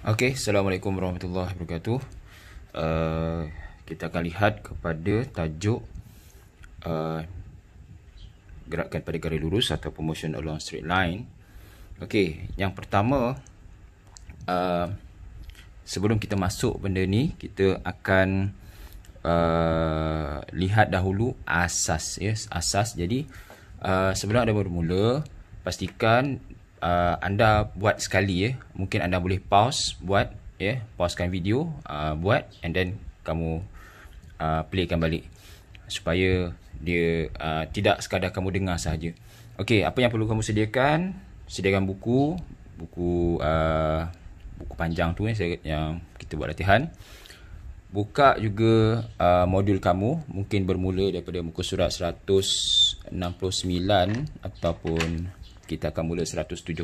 Okey, Assalamualaikum warahmatullahi wabarakatuh. Uh, kita akan lihat kepada tajuk uh, gerakan pada garis lurus atau promotion along straight line. Okey, yang pertama uh, sebelum kita masuk benda ni, kita akan uh, lihat dahulu asas yes, asas. Jadi uh, sebelum ada bermula, pastikan uh, anda buat sekali ya. Eh. Mungkin anda boleh pause buat ya, yeah. pausekan video uh, buat and then kamu uh, playkan balik supaya dia uh, tidak sekadar kamu dengar sahaja. Okey, apa yang perlu kamu sediakan? Sediakan buku, buku uh, buku panjang tu eh, yang kita buat latihan. Buka juga uh, modul kamu mungkin bermula daripada muka surat 169 ataupun kita akan mula 171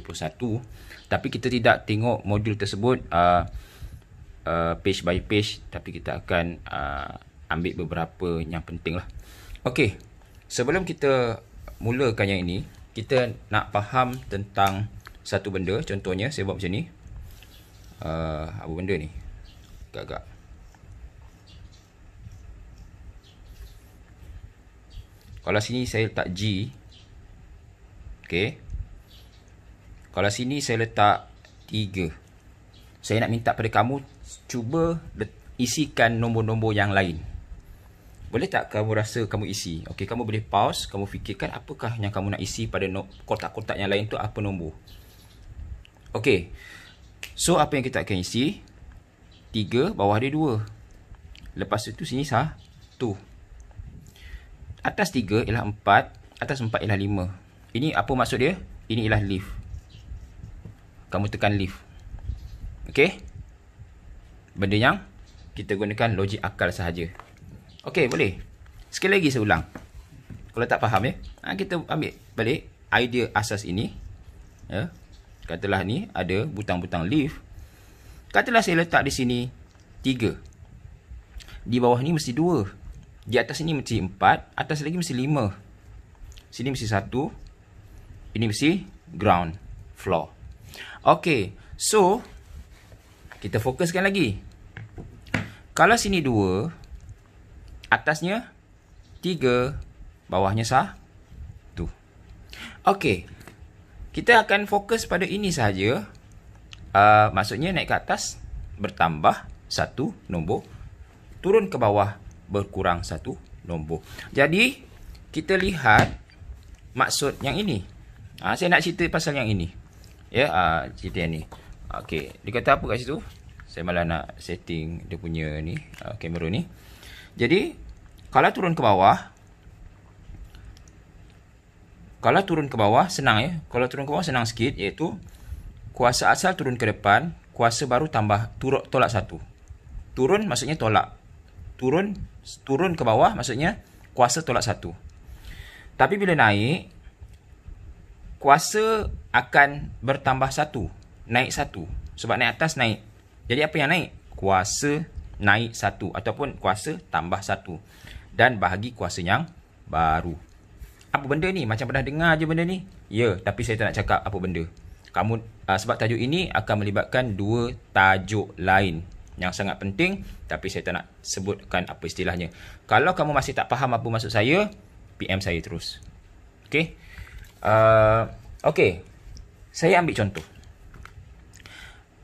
tapi kita tidak tengok modul tersebut uh, uh, page by page tapi kita akan uh, ambil beberapa yang penting lah ok sebelum kita mulakan yang ini kita nak faham tentang satu benda contohnya saya buat macam ni uh, apa benda ni agak-agak kalau sini saya letak G Okay. Kalau sini saya letak 3 Saya nak minta pada kamu Cuba isikan nombor-nombor yang lain Boleh tak kamu rasa kamu isi? Okey, kamu boleh pause Kamu fikirkan apakah yang kamu nak isi pada kotak-kotak yang lain tu apa nombor Okey So apa yang kita akan isi 3 bawah dia 2 Lepas itu sini sah 2 Atas 3 ialah 4 Atas 4 ialah 5 Ini apa maksud dia? Ini ialah lift kamu tekan lift. Okey? Benda yang kita gunakan logik akal sahaja. Okey, boleh. Sekali lagi saya ulang. Kalau tak faham ya, ha, kita ambil balik idea asas ini. Ya. Katalah ni ada butang-butang lift. Katalah saya letak di sini tiga. Di bawah ni mesti dua. Di atas ni mesti empat. atas lagi mesti lima. Sini mesti satu. Ini mesti ground floor. Okey. So kita fokuskan lagi. Kalau sini 2, atasnya 3, bawahnya sah. Tu. Okey. Kita akan fokus pada ini saja. Uh, ah, maksudnya naik ke atas bertambah satu nombor, turun ke bawah berkurang satu nombor. Jadi kita lihat maksud yang ini. Ha, saya nak cerita pasal yang ini ya yeah, uh, cerita yang ni okey dia kata apa kat situ saya malah nak setting dia punya ni ah, kamera uh, ni jadi kalau turun ke bawah kalau turun ke bawah senang ya kalau turun ke bawah senang sikit iaitu kuasa asal turun ke depan kuasa baru tambah turun tolak satu turun maksudnya tolak turun turun ke bawah maksudnya kuasa tolak satu tapi bila naik kuasa akan bertambah satu. Naik satu. Sebab naik atas naik. Jadi apa yang naik? Kuasa naik satu. Ataupun kuasa tambah satu. Dan bahagi kuasa yang baru. Apa benda ni? Macam pernah dengar je benda ni? Ya, tapi saya tak nak cakap apa benda. Kamu uh, Sebab tajuk ini akan melibatkan dua tajuk lain. Yang sangat penting. Tapi saya tak nak sebutkan apa istilahnya. Kalau kamu masih tak faham apa maksud saya. PM saya terus. Okay. Uh, ah, okay. Saya ambil contoh.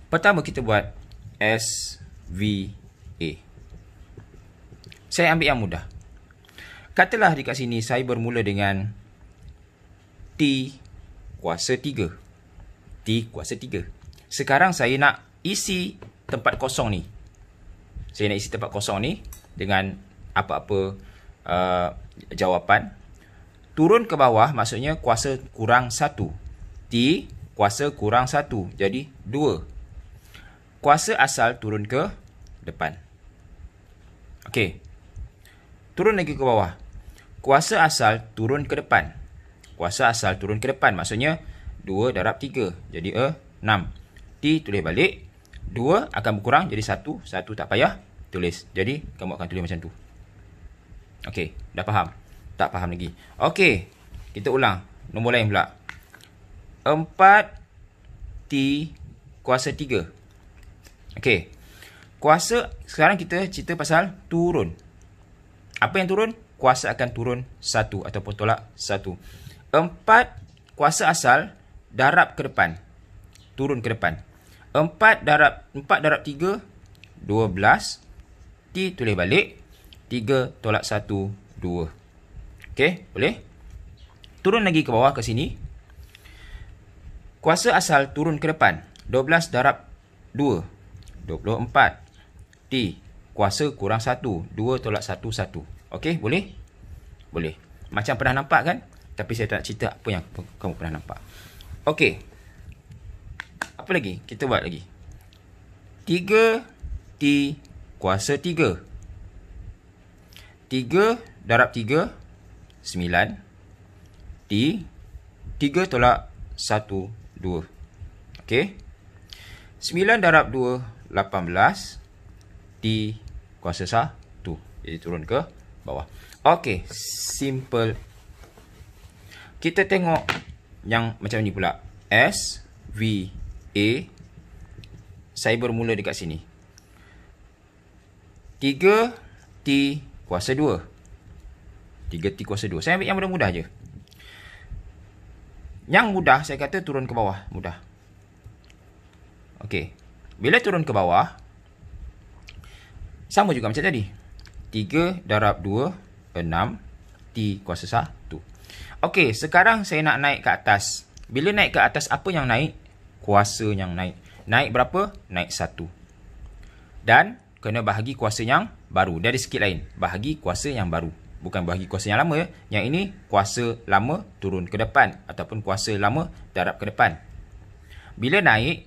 Pertama kita buat SVA. Saya ambil yang mudah. Katalah dekat sini saya bermula dengan T kuasa 3. T kuasa 3. Sekarang saya nak isi tempat kosong ni. Saya nak isi tempat kosong ni dengan apa-apa uh, jawapan. Turun ke bawah maksudnya kuasa kurang 1. T kuasa kurang 1 jadi 2 kuasa asal turun ke depan okey turun lagi ke bawah kuasa asal turun ke depan kuasa asal turun ke depan maksudnya 2 darab 3 jadi 6 eh, t tulis balik 2 akan berkurang jadi 1 1 tak payah tulis jadi kamu akan tulis macam tu okey dah faham tak faham lagi okey kita ulang nombor lain pula 4 T kuasa 3. Okey. Kuasa sekarang kita cerita pasal turun. Apa yang turun? Kuasa akan turun 1 ataupun tolak 1. 4 kuasa asal darab ke depan. Turun ke depan. 4 darab 4 darab 3 12 T tulis balik 3 tolak 1 2. Okey, boleh? Turun lagi ke bawah ke sini Kuasa asal turun ke depan. 12 darab 2. 24. T. Kuasa kurang 1. 2 tolak 1, 1. Okey, boleh? Boleh. Macam pernah nampak kan? Tapi saya tak nak cerita apa yang kamu pernah nampak. Okey. Apa lagi? Kita buat lagi. 3 T kuasa 3. 3 darab 3, 9. T 3 tolak 1, 2 okey. 9 darab 2 18 T kuasa 1 Jadi turun ke bawah Okey, simple Kita tengok yang macam ni pula S V A Saya bermula dekat sini 3 T kuasa 2 3T kuasa 2 Saya ambil yang mudah-mudah je yang mudah saya kata turun ke bawah Mudah Okey Bila turun ke bawah Sama juga macam tadi 3 darab 2 6 T kuasa 1 Okey sekarang saya nak naik ke atas Bila naik ke atas apa yang naik? Kuasa yang naik Naik berapa? Naik 1 Dan kena bahagi kuasa yang baru Dari sikit lain Bahagi kuasa yang baru bukan bagi kuasa yang lama yang ini kuasa lama turun ke depan ataupun kuasa lama darab ke depan bila naik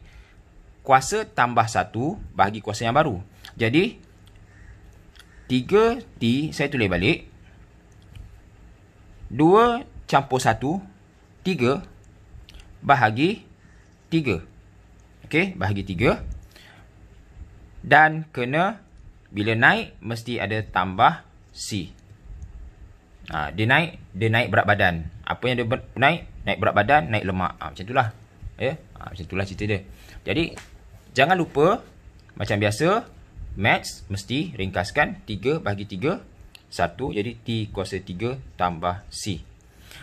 kuasa tambah 1 bagi kuasa yang baru jadi 3t saya tulis balik 2 campur 1 3 bahagi 3 okey bahagi 3 dan kena bila naik mesti ada tambah c ha, dia naik dia naik berat badan apa yang dia ber- naik naik berat badan naik lemak ha, macam itulah ya ha, macam itulah cerita dia jadi jangan lupa macam biasa max mesti ringkaskan 3 bagi 3 1 jadi t kuasa 3 tambah c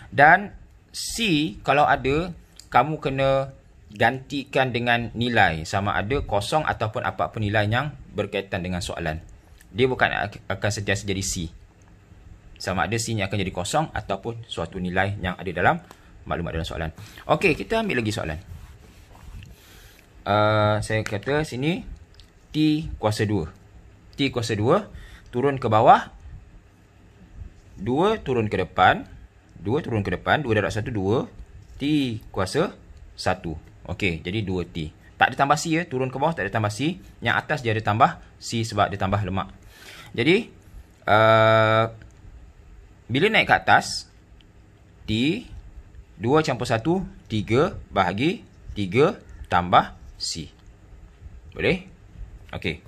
dan c kalau ada kamu kena gantikan dengan nilai sama ada kosong ataupun apa-apa nilai yang berkaitan dengan soalan dia bukan akan sentiasa jadi C sama ada sin yang akan jadi kosong ataupun suatu nilai yang ada dalam maklumat dalam soalan. Okey, kita ambil lagi soalan. Uh, saya kata sini T kuasa 2. T kuasa 2 turun ke bawah. 2 turun ke depan. 2 turun ke depan. 2 darab 1, 2. T kuasa 1. Okey, jadi 2T. Tak ada tambah C ya. Turun ke bawah tak ada tambah C. Yang atas dia ada tambah C sebab dia tambah lemak. Jadi, uh, bila naik ke atas T 2 campur 1 3 bahagi 3 tambah C Boleh? Ok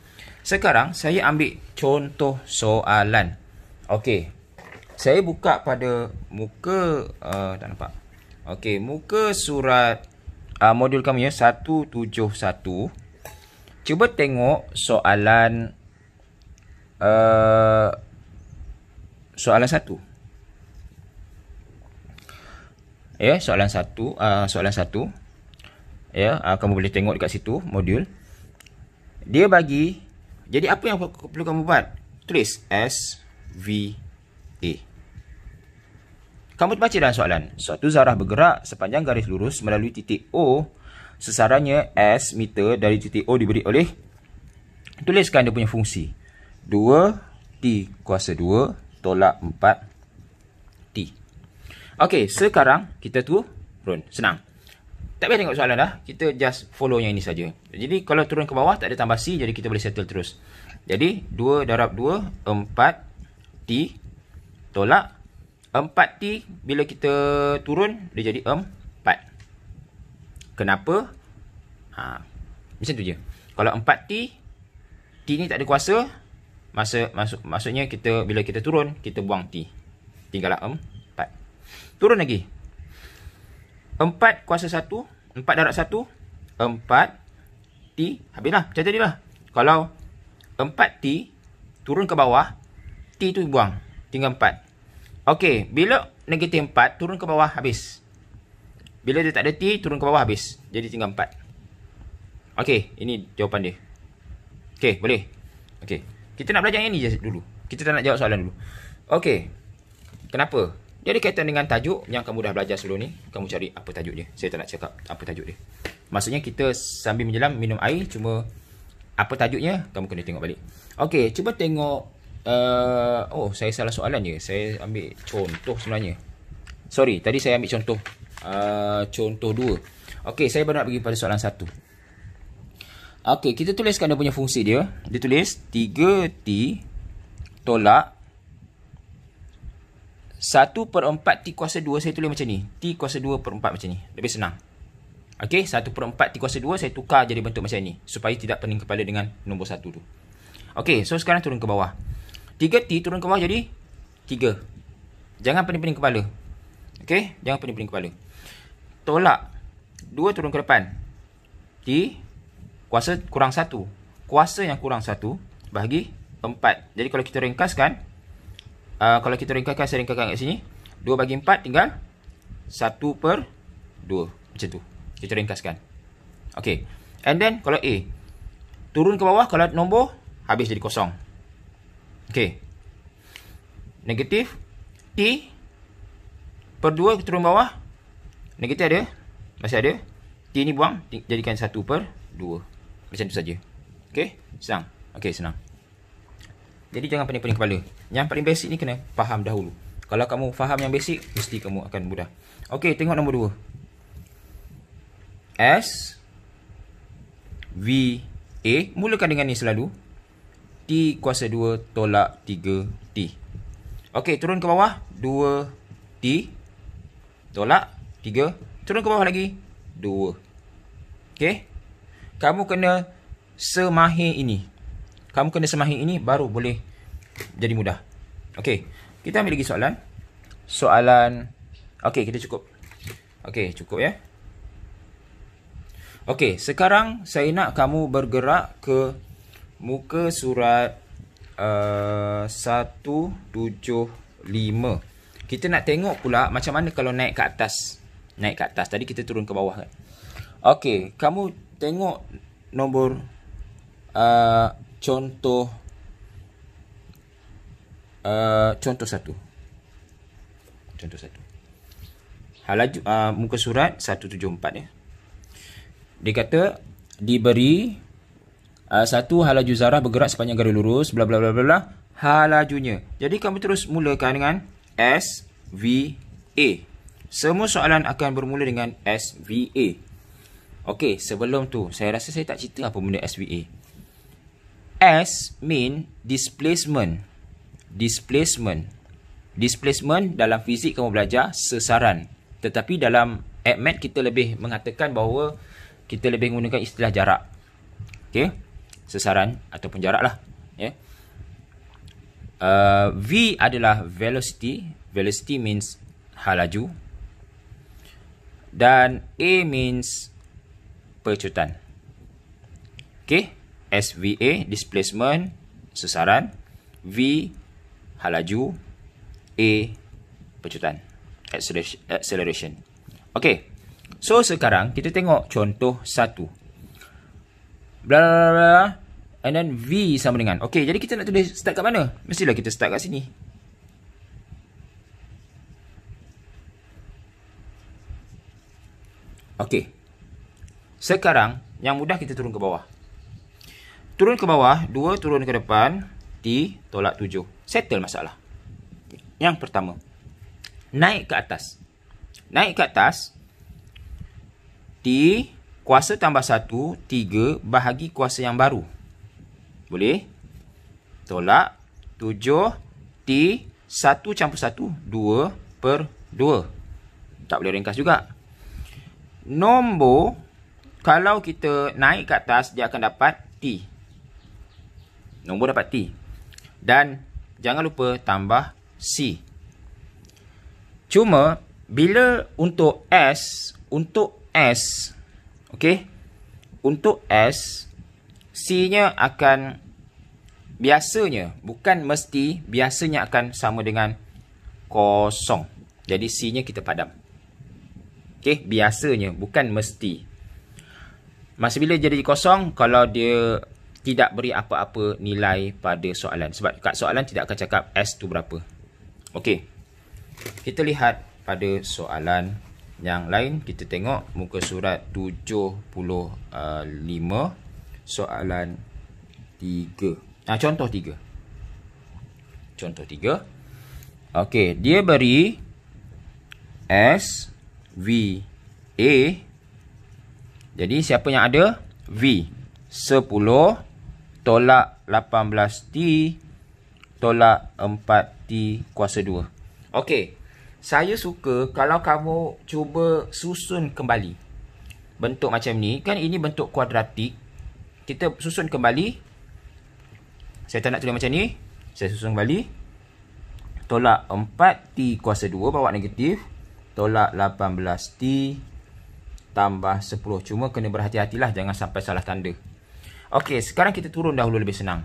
Sekarang saya ambil contoh soalan Ok Saya buka pada muka uh, Tak nampak Ok muka surat uh, Modul kami ya 171 Cuba tengok soalan uh, Soalan 1 ya yeah, soalan satu uh, soalan satu ya yeah, uh, kamu boleh tengok dekat situ modul dia bagi jadi apa yang perlu kamu buat tulis s v a kamu baca dalam soalan suatu zarah bergerak sepanjang garis lurus melalui titik o sesarannya s meter dari titik o diberi oleh tuliskan dia punya fungsi 2 t kuasa 2 tolak 4 Okey, sekarang kita tu turun. Senang. Tak payah tengok soalan dah. Kita just follow yang ini saja. Jadi kalau turun ke bawah tak ada tambah C jadi kita boleh settle terus. Jadi 2 darab 2 4 T tolak 4T bila kita turun dia jadi 4. Kenapa? Ha, macam tu je. Kalau 4T T ni tak ada kuasa masa masuk maksudnya kita bila kita turun kita buang T. Tinggallah 4. Turun lagi. 4 kuasa 1. 4 darab 1. 4 T. Habislah. Macam tadi lah. Kalau 4 T. Turun ke bawah. T tu buang. Tinggal 4. Okey. Bila negatif 4. Turun ke bawah. Habis. Bila dia tak ada T. Turun ke bawah. Habis. Jadi tinggal 4. Okey. Ini jawapan dia. Okey. Boleh. Okey. Kita nak belajar yang ni je dulu. Kita tak nak jawab soalan dulu. Okey. Kenapa? Dia ada kaitan dengan tajuk yang kamu dah belajar sebelum ni. Kamu cari apa tajuk dia. Saya tak nak cakap apa tajuk dia. Maksudnya kita sambil menjelam minum air. Cuma apa tajuknya kamu kena tengok balik. Okey, cuba tengok. Uh, oh, saya salah soalan je. Saya ambil contoh sebenarnya. Sorry, tadi saya ambil contoh. Uh, contoh dua. Okey, saya baru nak pergi pada soalan satu. Okey, kita tuliskan dia punya fungsi dia. Dia tulis 3T tolak 1 per 4 T kuasa 2 saya tulis macam ni T kuasa 2 per 4 macam ni Lebih senang Ok 1 per 4 T kuasa 2 saya tukar jadi bentuk macam ni Supaya tidak pening kepala dengan nombor 1 tu Ok so sekarang turun ke bawah 3 T turun ke bawah jadi 3 Jangan pening-pening kepala Ok jangan pening-pening kepala Tolak 2 turun ke depan T kuasa kurang 1 Kuasa yang kurang 1 bahagi 4 Jadi kalau kita ringkaskan uh, kalau kita ringkaskan saya ringkaskan kat sini 2 bagi 4 tinggal 1 per 2 macam tu kita ringkaskan ok and then kalau A turun ke bawah kalau nombor habis jadi kosong ok negatif T per 2 turun bawah negatif ada masih ada T ni buang jadikan 1 per 2 macam tu saja. ok senang ok senang jadi jangan pening-pening kepala. Yang paling basic ni kena faham dahulu. Kalau kamu faham yang basic, mesti kamu akan mudah. Okey, tengok nombor 2. S V A mulakan dengan ni selalu. T kuasa 2 tolak 3 T. Okey, turun ke bawah 2 T tolak 3. Turun ke bawah lagi 2. Okey. Kamu kena semahir ini kamu kena semahi ini baru boleh jadi mudah. Okey, kita ambil lagi soalan. Soalan Okey, kita cukup. Okey, cukup ya. Okey, sekarang saya nak kamu bergerak ke muka surat uh, 175. Kita nak tengok pula macam mana kalau naik ke atas. Naik ke atas. Tadi kita turun ke bawah kan. Okey, kamu tengok nombor uh, contoh uh, contoh satu contoh satu halaju uh, muka surat 174 ya dia kata diberi uh, satu halaju zarah bergerak sepanjang garis lurus bla bla bla bla bla. halajunya jadi kamu terus mulakan dengan s v a semua soalan akan bermula dengan s v a okey sebelum tu saya rasa saya tak cerita apa benda s v a S mean displacement. Displacement. Displacement dalam fizik kamu belajar sesaran. Tetapi dalam admit kita lebih mengatakan bahawa kita lebih menggunakan istilah jarak. Okay. Sesaran ataupun jarak lah. Yeah. Uh, v adalah velocity. Velocity means halaju. Dan A means percutan. Okay. Okay. SVA displacement sesaran V halaju A pecutan acceleration ok so sekarang kita tengok contoh satu bla bla bla and then V sama dengan ok jadi kita nak tulis start kat mana mestilah kita start kat sini ok sekarang yang mudah kita turun ke bawah Turun ke bawah, 2 turun ke depan, T tolak 7. Settle masalah. Yang pertama, naik ke atas. Naik ke atas, T kuasa tambah 1, 3 bahagi kuasa yang baru. Boleh? Tolak 7, T 1 campur 1, 2 per 2. Tak boleh ringkas juga. Nombor, kalau kita naik ke atas, dia akan dapat T. Nombor dapat T. Dan jangan lupa tambah C. Cuma bila untuk S, untuk S, okey? Untuk S, C-nya akan biasanya, bukan mesti, biasanya akan sama dengan kosong. Jadi C-nya kita padam. Okey, biasanya, bukan mesti. Masa bila jadi kosong, kalau dia tidak beri apa-apa nilai pada soalan. Sebab kat soalan tidak akan cakap S tu berapa. Okey. Kita lihat pada soalan yang lain. Kita tengok muka surat 75 soalan 3. Nah contoh 3. Contoh 3. Okey. Dia beri S, V, A. Jadi siapa yang ada? V. 10 tolak 18T tolak 4T kuasa 2. Okey. Saya suka kalau kamu cuba susun kembali. Bentuk macam ni. Kan ini bentuk kuadratik. Kita susun kembali. Saya tak nak tulis macam ni. Saya susun kembali. Tolak 4T kuasa 2 bawa negatif. Tolak 18T tambah 10. Cuma kena berhati-hatilah jangan sampai salah tanda. Okey, sekarang kita turun dahulu lebih senang.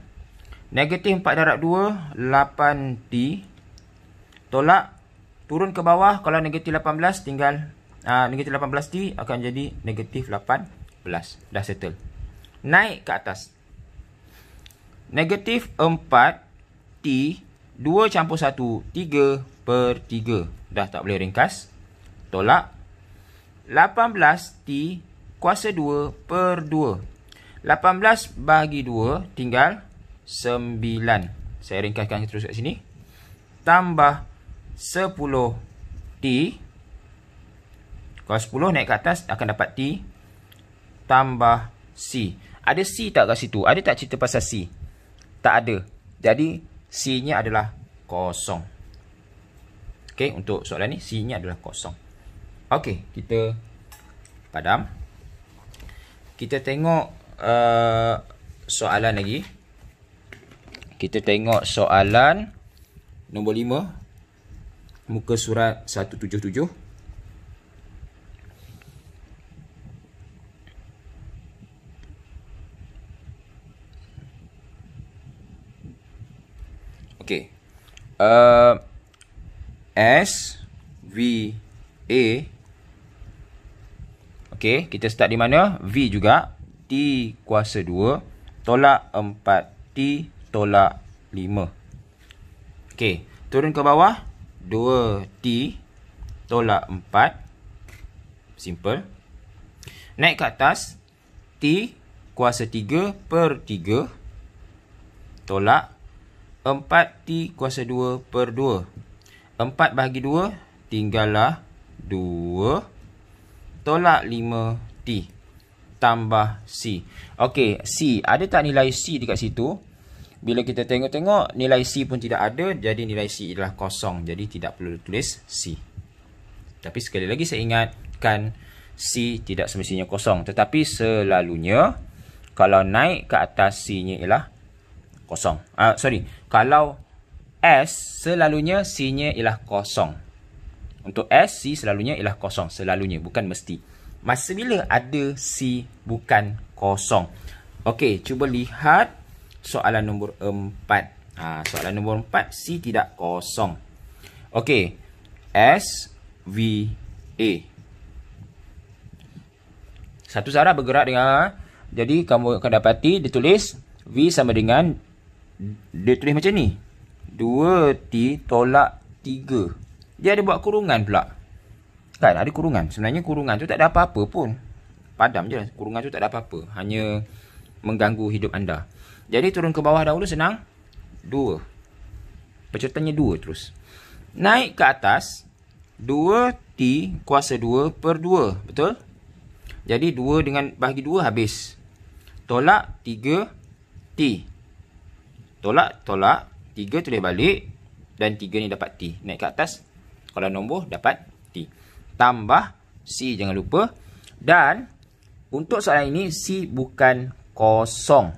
Negatif 4 darab 2, 8T. Tolak, turun ke bawah. Kalau negatif 18, tinggal uh, negatif 18T akan jadi negatif 18. Dah settle. Naik ke atas. Negatif 4T, 2 campur 1, 3 per 3. Dah tak boleh ringkas. Tolak. 18T, kuasa 2 per 2. 18 bahagi 2 tinggal 9. Saya ringkaskan terus kat sini. Tambah 10 T. Kalau 10 naik ke atas akan dapat T. Tambah C. Ada C tak kat situ? Ada tak cerita pasal C? Tak ada. Jadi C-nya adalah kosong. Okay untuk soalan ni C-nya adalah kosong. Okey, kita padam. Kita tengok Uh, soalan lagi. Kita tengok soalan nombor 5 muka surat 177. Okay. Uh, S V A Okay, kita start di mana? V juga T kuasa 2 tolak 4 T tolak 5. Okey, turun ke bawah 2T tolak 4 simple. Naik ke atas T kuasa 3 per 3 tolak 4T kuasa 2 per 2. 4 bahagi 2 tinggallah 2 tolak 5T tambah C. Okey, C. Ada tak nilai C dekat situ? Bila kita tengok-tengok, nilai C pun tidak ada. Jadi, nilai C adalah kosong. Jadi, tidak perlu tulis C. Tapi, sekali lagi saya ingatkan C tidak semestinya kosong. Tetapi, selalunya, kalau naik ke atas C-nya ialah kosong. Uh, sorry. Kalau S, selalunya C-nya ialah kosong. Untuk S, C selalunya ialah kosong. Selalunya, bukan Mesti. Masa bila ada C bukan kosong? Okey, cuba lihat soalan nombor empat. Ha, soalan nombor empat C tidak kosong. Okey, S, V, A. Satu sarah bergerak dengan Jadi, kamu akan dapati dia tulis V sama dengan Dia tulis macam ni. 2T tolak 3. Dia ada buat kurungan pula. Tak ada, ada kurungan. Sebenarnya kurungan tu tak ada apa-apa pun. Padam je lah. Kurungan tu tak ada apa-apa. Hanya mengganggu hidup anda. Jadi turun ke bawah dahulu senang. Dua. Percertanya dua terus. Naik ke atas. Dua T kuasa dua per dua. Betul? Jadi dua dengan bahagi dua habis. Tolak tiga T. Tolak, tolak. Tiga tulis balik. Dan tiga ni dapat T. Naik ke atas. Kalau nombor dapat 3 tambah C jangan lupa. Dan untuk soalan ini C bukan kosong.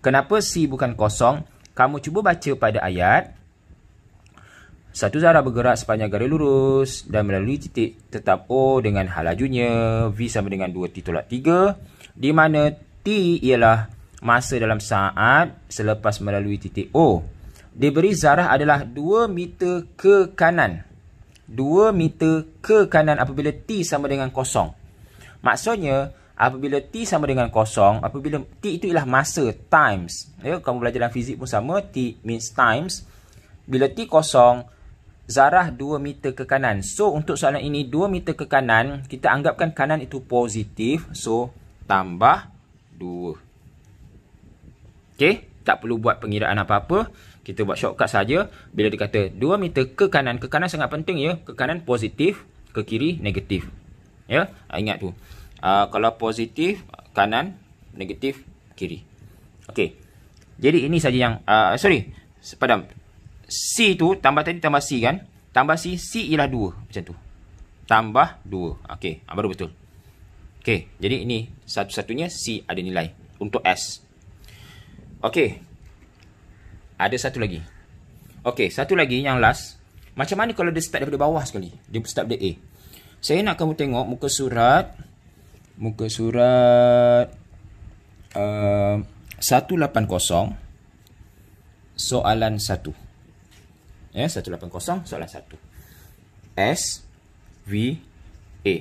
Kenapa C bukan kosong? Kamu cuba baca pada ayat. Satu zarah bergerak sepanjang garis lurus dan melalui titik tetap O dengan hal lajunya. V sama dengan 2T tolak 3. Di mana T ialah masa dalam saat selepas melalui titik O. Diberi zarah adalah 2 meter ke kanan. 2 meter ke kanan apabila t sama dengan kosong. Maksudnya, apabila t sama dengan kosong, apabila t itu ialah masa, times. Ya, kamu belajar dalam fizik pun sama, t means times. Bila t kosong, zarah 2 meter ke kanan. So, untuk soalan ini, 2 meter ke kanan, kita anggapkan kanan itu positif. So, tambah 2. Okay, tak perlu buat pengiraan apa-apa kita buat shortcut saja bila dia kata 2 meter ke kanan ke kanan sangat penting ya ke kanan positif ke kiri negatif ya ha, ingat tu uh, kalau positif kanan negatif kiri okey jadi ini saja yang uh, sorry padam c tu tambah tadi tambah c kan tambah c c ialah 2 macam tu tambah 2 okey baru betul okey jadi ini satu-satunya c ada nilai untuk s okey ada satu lagi. okay satu lagi yang last. Macam mana kalau dia start daripada bawah sekali? Dia start daripada A. Saya nak kamu tengok muka surat. Muka surat uh, 180 soalan 1. Ya, yeah, 180 soalan 1. S V A.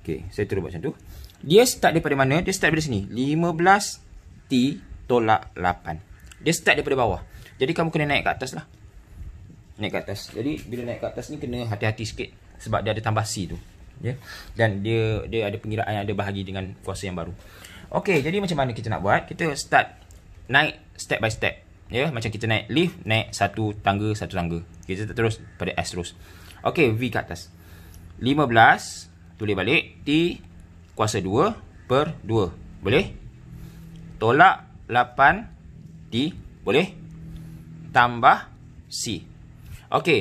okay saya terus buat macam tu. Dia start daripada mana? Dia start daripada sini. 15 T tolak 8. Dia start daripada bawah Jadi kamu kena naik ke atas lah Naik ke atas Jadi bila naik ke atas ni Kena hati-hati sikit Sebab dia ada tambah C tu yeah? Dan dia dia ada pengiraan yang ada bahagi Dengan kuasa yang baru Okay jadi macam mana kita nak buat Kita start Naik step by step Ya yeah? macam kita naik lift Naik satu tangga Satu tangga Kita terus pada S terus Okay V ke atas 15 Tulis balik T Kuasa 2 Per 2 Boleh Tolak D boleh tambah C. Okey.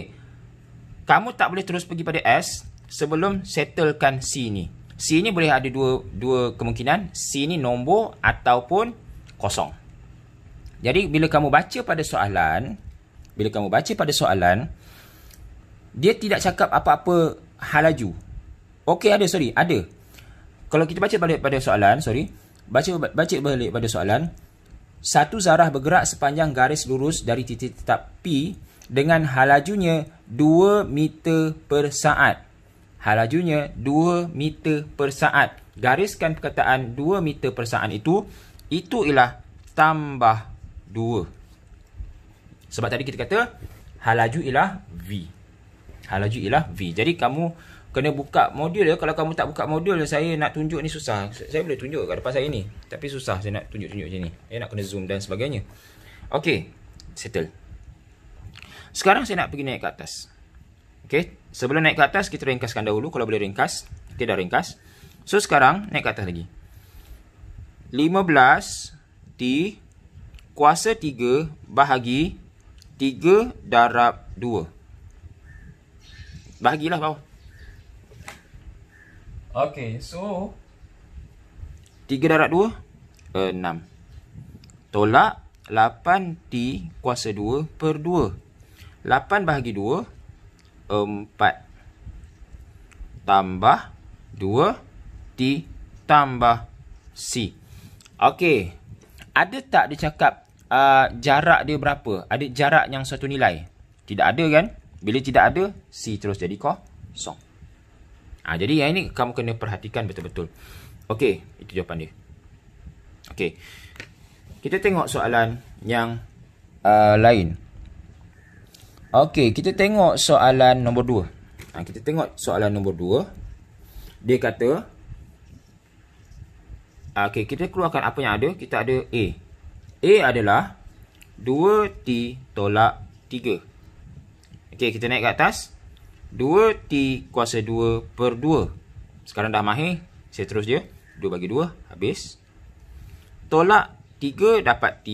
Kamu tak boleh terus pergi pada S sebelum settlekan C ni. C ni boleh ada dua dua kemungkinan. C ni nombor ataupun kosong. Jadi bila kamu baca pada soalan, bila kamu baca pada soalan, dia tidak cakap apa-apa halaju. Okey ada sorry, ada. Kalau kita baca balik pada soalan, sorry. Baca baca balik pada soalan, satu zarah bergerak sepanjang garis lurus dari titik tetap P dengan halajunya 2 meter per saat. Halajunya 2 meter per saat. Gariskan perkataan 2 meter per saat itu, itu ialah tambah 2. Sebab tadi kita kata halaju ialah V. Halaju ialah V. Jadi kamu kena buka modul ya. Kalau kamu tak buka modul saya nak tunjuk ni susah. Saya boleh tunjuk kat depan saya ni. Tapi susah saya nak tunjuk-tunjuk macam ni. Saya nak kena zoom dan sebagainya. Okey, Settle. Sekarang saya nak pergi naik ke atas. Okey. Sebelum naik ke atas, kita ringkaskan dahulu. Kalau boleh ringkas. Kita dah ringkas. So, sekarang naik ke atas lagi. 15 di kuasa 3 bahagi 3 darab 2. Bahagilah bawah. Okay, so 3 darat 2 6 Tolak 8T kuasa 2 per 2 8 bahagi 2 4 Tambah 2T tambah C Okay Ada tak dia cakap uh, jarak dia berapa? Ada jarak yang satu nilai? Tidak ada kan? Bila tidak ada, C terus jadi kosong. Ha, jadi yang ini kamu kena perhatikan betul-betul. Okey, itu jawapan dia. Okey. Kita tengok soalan yang uh, lain. Okey, kita tengok soalan nombor dua. Ha, kita tengok soalan nombor dua. Dia kata ah, Okey, kita keluarkan apa yang ada. Kita ada A. A adalah 2T tolak 3. Okey, kita naik ke atas. 2T kuasa 2 per 2. Sekarang dah mahir. Saya terus dia. 2 bagi 2. Habis. Tolak 3 dapat T.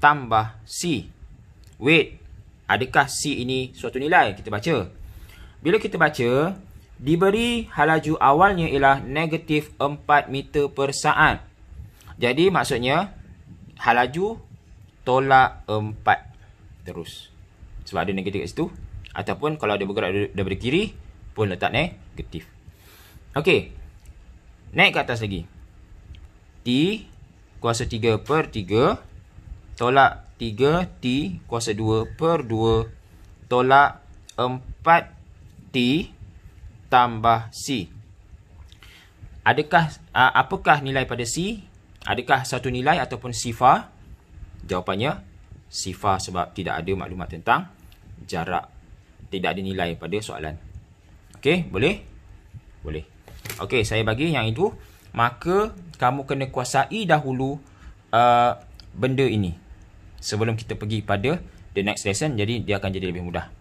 Tambah C. Wait. Adakah C ini suatu nilai? Kita baca. Bila kita baca. Diberi halaju awalnya ialah negatif 4 meter per saat. Jadi maksudnya. Halaju tolak 4. Terus. Sebab ada negatif kat situ ataupun kalau dia bergerak daripada kiri pun letak negatif. Okey. Naik ke atas lagi. T kuasa 3 per 3 tolak 3T kuasa 2 per 2 tolak 4T tambah C. Adakah apakah nilai pada C? Adakah satu nilai ataupun sifar? Jawapannya sifar sebab tidak ada maklumat tentang jarak tidak ada nilai pada soalan. Okey, boleh? Boleh. Okey, saya bagi yang itu. Maka, kamu kena kuasai dahulu uh, benda ini. Sebelum kita pergi pada the next lesson. Jadi, dia akan jadi lebih mudah.